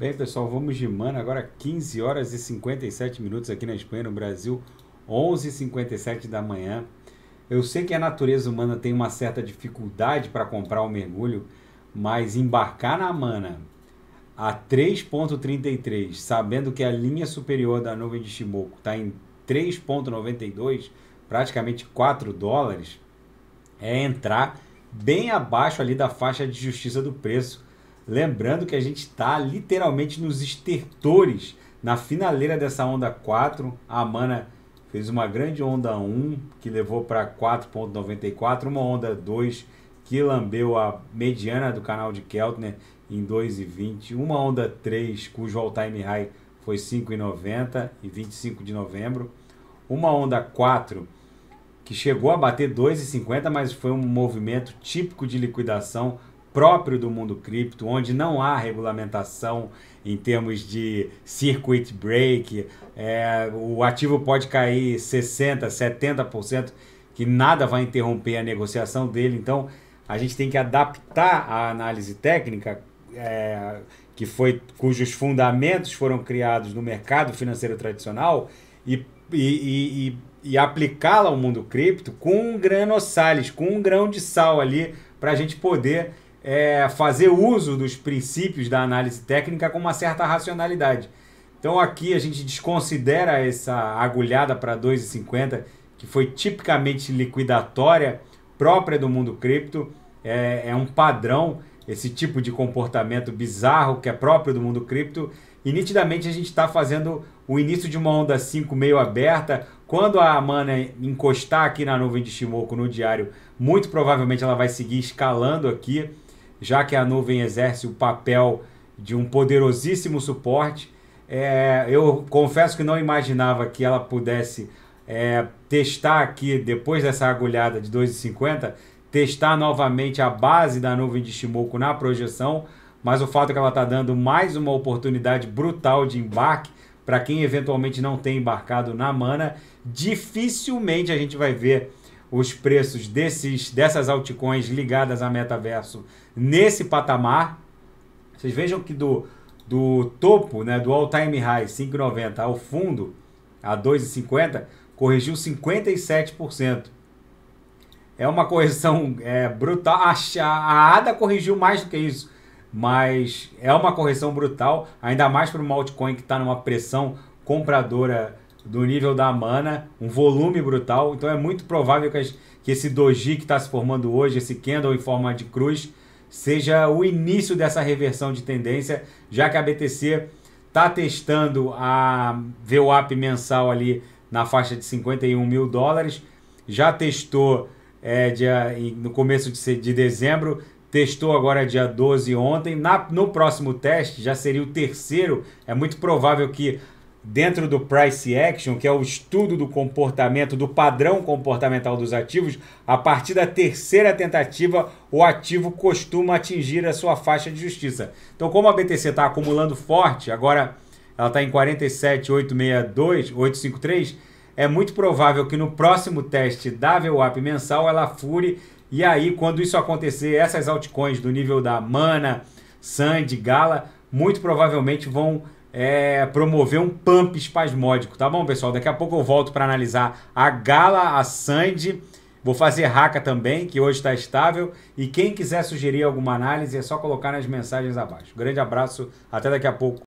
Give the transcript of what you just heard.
Bem, pessoal, vamos de mana agora 15 horas e 57 minutos aqui na Espanha, no Brasil, 11h57 da manhã. Eu sei que a natureza humana tem uma certa dificuldade para comprar o um mergulho, mas embarcar na mana a 3.33, sabendo que a linha superior da nuvem de Shimoku está em 3.92, praticamente 4 dólares, é entrar bem abaixo ali da faixa de justiça do preço Lembrando que a gente está literalmente nos estertores, na finaleira dessa onda 4. A mana fez uma grande onda 1, que levou para 4,94, uma onda 2, que lambeu a mediana do canal de Keltner em 2,20, uma onda 3, cujo all-time high foi 5,90 e 25 de novembro, uma onda 4, que chegou a bater 2,50, mas foi um movimento típico de liquidação próprio do mundo cripto, onde não há regulamentação em termos de circuit break, é, o ativo pode cair 60%, 70%, que nada vai interromper a negociação dele. Então, a gente tem que adaptar a análise técnica, é, que foi cujos fundamentos foram criados no mercado financeiro tradicional, e, e, e, e aplicá-la ao mundo cripto com um grano sales, com um grão de sal ali, para a gente poder é, fazer uso dos princípios da análise técnica com uma certa racionalidade. Então aqui a gente desconsidera essa agulhada para 2,50 que foi tipicamente liquidatória própria do mundo cripto. É, é, um padrão esse tipo de comportamento bizarro que é próprio do mundo cripto. E nitidamente a gente está fazendo o início de uma onda 5 meio aberta. Quando a mana encostar aqui na nuvem de Shimoku no diário, muito provavelmente ela vai seguir escalando aqui já que a nuvem exerce o papel de um poderosíssimo suporte. É, eu confesso que não imaginava que ela pudesse é, testar aqui, depois dessa agulhada de 2,50, testar novamente a base da nuvem de Shimoku na projeção, mas o fato é que ela está dando mais uma oportunidade brutal de embarque para quem eventualmente não tem embarcado na mana, dificilmente a gente vai ver os preços desses, dessas altcoins ligadas a metaverso nesse patamar. Vocês vejam que do, do topo, né, do all-time high 5,90 ao fundo, a 2,50, corrigiu 57%. É uma correção é, brutal. A, a ADA corrigiu mais do que isso, mas é uma correção brutal, ainda mais para uma altcoin que está numa pressão compradora do nível da mana, um volume brutal. Então é muito provável que, as, que esse doji que está se formando hoje, esse candle em forma de cruz, seja o início dessa reversão de tendência, já que a BTC está testando a VWAP mensal ali na faixa de 51 mil dólares, já testou é, dia, no começo de, de dezembro, testou agora dia 12 ontem. Na, no próximo teste, já seria o terceiro, é muito provável que dentro do price action, que é o estudo do comportamento, do padrão comportamental dos ativos, a partir da terceira tentativa, o ativo costuma atingir a sua faixa de justiça. Então, como a BTC está acumulando forte, agora ela está em 47,862, é muito provável que no próximo teste da VWAP mensal ela fure. E aí, quando isso acontecer, essas altcoins do nível da Mana, Sand, Gala, muito provavelmente vão é, promover um pump espasmódico, tá bom, pessoal? Daqui a pouco eu volto para analisar a Gala, a Sandy. Vou fazer Raca também, que hoje está estável. E quem quiser sugerir alguma análise, é só colocar nas mensagens abaixo. Grande abraço, até daqui a pouco.